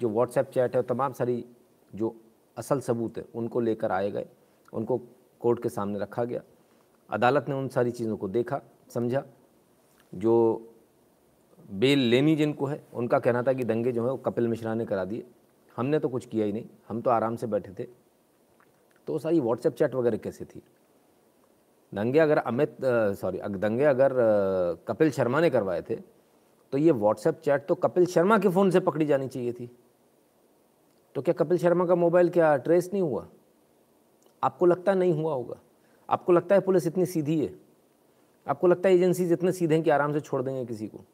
जो WhatsApp chat है तमाम सारी जो असल सबूत है उनको लेकर आए गए उनको कोर्ट के सामने रखा गया अदालत ने उन सारी चीज़ों को देखा समझा जो बेल लेनी जिनको है उनका कहना था कि दंगे जो है वो कपिल मिश्रा ने करा दिए हमने तो कुछ किया ही नहीं हम तो आराम से बैठे थे तो सारी व्हाट्सएप चैट वगैरह कैसे थी दंगे अगर अमित सॉरी दंगे अगर आ, कपिल शर्मा ने करवाए थे तो ये व्हाट्सएप चैट तो कपिल शर्मा के फ़ोन से पकड़ी जानी चाहिए थी तो क्या कपिल शर्मा का मोबाइल क्या ट्रेस नहीं हुआ आपको लगता नहीं हुआ होगा आपको लगता है पुलिस इतनी सीधी है आपको लगता है एजेंसीज इतने सीधे हैं कि आराम से छोड़ देंगे किसी को